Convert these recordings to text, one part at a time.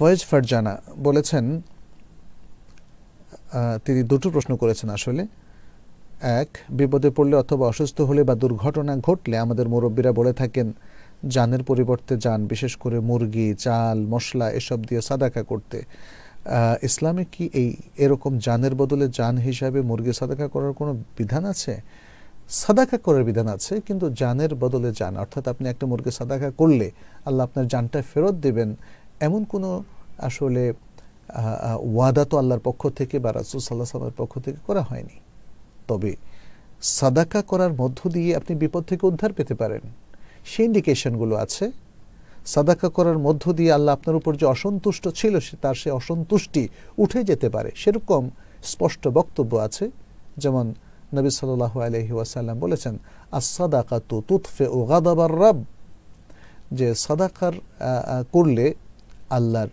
ফয়েজ ফারজানা বলেছেন তিনি দুটো প্রশ্ন করেছেন আসলে এক বিপদে পড়লে অথবা অসুস্থ হলে বা দুর্ঘটনা ঘটলে আমাদের মুরব্বীরা বলে থাকেন জানের পরিবর্তে যান বিশেষ করে মুরগি চাল মশলা এসব দিয়ে সাদাকা করতে ইসলামে কি এই এরকম জানের বদলে যান হিসাবে মুরগি সাদাকা করার কোনো বিধান আছে সাদাকা করার বিধান আছে কিন্তু জানের বদলে যান অর্থাৎ আপনি একটা মুরগি সাদাকা করলে আল্লাহ আপনার জানটা ফেরত দেবেন এমন কোনো আসলে ওয়াদা তো আল্লাহর পক্ষ থেকে বা রাসুল সাল্লাহ সাল্লামের পক্ষ থেকে করা হয়নি তবে সাদাকা করার মধ্য দিয়ে আপনি বিপদ থেকে উদ্ধার পেতে পারেন সেই ইন্ডিকেশনগুলো আছে সাদাকা করার মধ্য দিয়ে আল্লাহ আপনার উপর যে অসন্তুষ্ট ছিল সে তার সে অসন্তুষ্টি উঠে যেতে পারে সেরকম স্পষ্ট বক্তব্য আছে যেমন নবী সাল আলহি ওয়াসাল্লাম বলেছেন সাদাকা তো তুৎফে ও গাদাবার রাব যে সাদাকার করলে আল্লাহর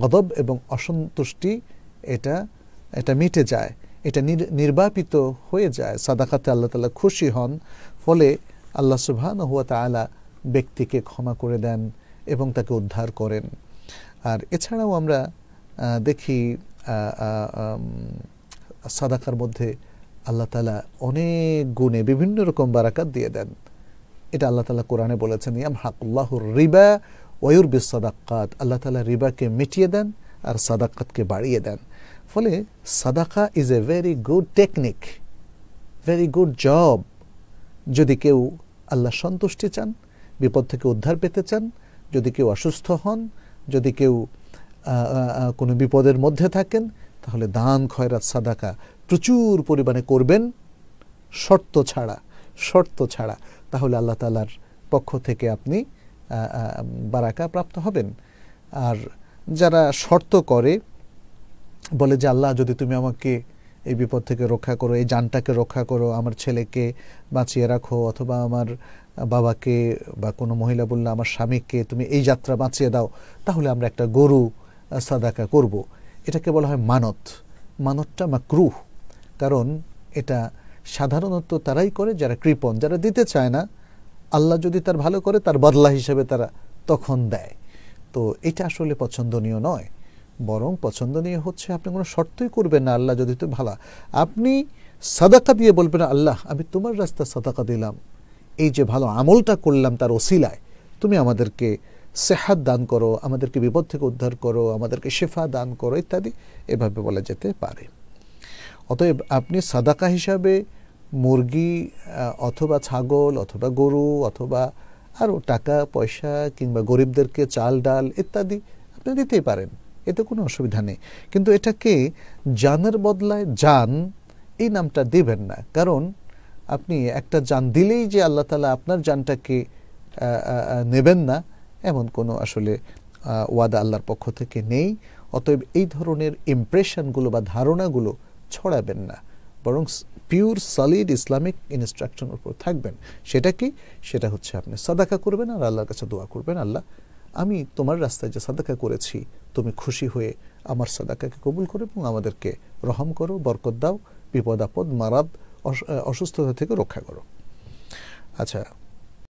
গদব এবং অসন্তুষ্টি এটা এটা মিটে যায় এটা নির্বাপিত হয়ে যায় সাদাখাতে আল্লাহ তালা খুশি হন ফলে আল্লাহ সুবহান হুয়া তালা ব্যক্তিকে ক্ষমা করে দেন এবং তাকে উদ্ধার করেন আর এছাড়াও আমরা দেখি সাদাকার মধ্যে আল্লাহ তালা অনেক গুণে বিভিন্ন রকম বারাকাত দিয়ে দেন এটা আল্লাহ তালা কোরআনে বলেছেন ইয়াম হাকুল্লাহুর রিবা ওয়ুর বি সাদাক্কাত আল্লাহ তালা রিবাকে মিটিয়ে দেন আর সাদাক্কাতকে বাড়িয়ে দেন ফলে সাদাকা is a very good technique very good job যদি কেউ আল্লাহ সন্তুষ্টি চান বিপদ থেকে উদ্ধার পেতে চান যদি কেউ অসুস্থ হন যদি কেউ কোনো বিপদের মধ্যে থাকেন তাহলে দান খয়রাত সাদাকা প্রচুর পরিমাণে করবেন শর্ত ছাড়া শর্ত ছাড়া তাহলে আল্লাহ তালার পক্ষ থেকে আপনি বারাকা প্রাপ্ত হবেন আর যারা শর্ত করে বলে যে আল্লাহ যদি তুমি আমাকে এই বিপদ থেকে রক্ষা করো এই জানটাকে রক্ষা করো আমার ছেলেকে বাঁচিয়ে রাখো অথবা আমার বাবাকে বা কোনো মহিলা বললে আমার স্বামীকে তুমি এই যাত্রা বাঁচিয়ে দাও তাহলে আমরা একটা গরু সাদাকা করব। এটাকে বলা হয় মানত মানতটা মাক্রুহ কারণ এটা সাধারণত তারাই করে যারা কৃপণ যারা দিতে চায় না আল্লাহ যদি তার ভালো করে তার বদলা হিসেবে তারা তখন দেয় তো এটা আসলে পছন্দনীয় নয় বরং পছন্দনীয় হচ্ছে আপনি কোনো শর্তই করবেন না আল্লাহ যদি তো ভালা আপনি সাদাকা দিয়ে বলবেন আল্লাহ আমি তোমার রাস্তা সাদাকা দিলাম এই যে ভালো আমলটা করলাম তার ওসিলায় তুমি আমাদেরকে সেহাত দান করো আমাদেরকে বিপদ থেকে উদ্ধার করো আমাদেরকে শেফা দান করো ইত্যাদি এভাবে বলা যেতে পারে অতএব আপনি সাদাকা হিসাবে মুরগি অথবা ছাগল অথবা গরু অথবা আরও টাকা পয়সা কিংবা গরিবদেরকে চাল ডাল ইত্যাদি আপনি দিতেই পারেন এতে কোনো অসুবিধা নেই কিন্তু এটাকে জানের বদলায় জান এই নামটা দেবেন না কারণ আপনি একটা জান দিলেই যে আল্লাহ তালা আপনার জানটাকে নেবেন না এমন কোনো আসলে ওয়াদা আল্লাহর পক্ষ থেকে নেই অতএব এই ধরনের ইমপ্রেশনগুলো বা ধারণাগুলো ছড়াবেন না বরং পিওর সলিড ইসলামিক ইনস্ট্রাকশন উপর থাকবেন সেটা কি সেটা হচ্ছে আপনি সাদাকা করবেন আর আল্লাহর কাছে দোয়া করবেন আল্লাহ আমি তোমার রাস্তায় যে সাদাকা করেছি তুমি খুশি হয়ে আমার সাদাকাকে কবুল করো এবং আমাদেরকে রহম করো বরকত দাও বিপদ আপদ মারাদ অসুস্থতা থেকে রক্ষা করো আচ্ছা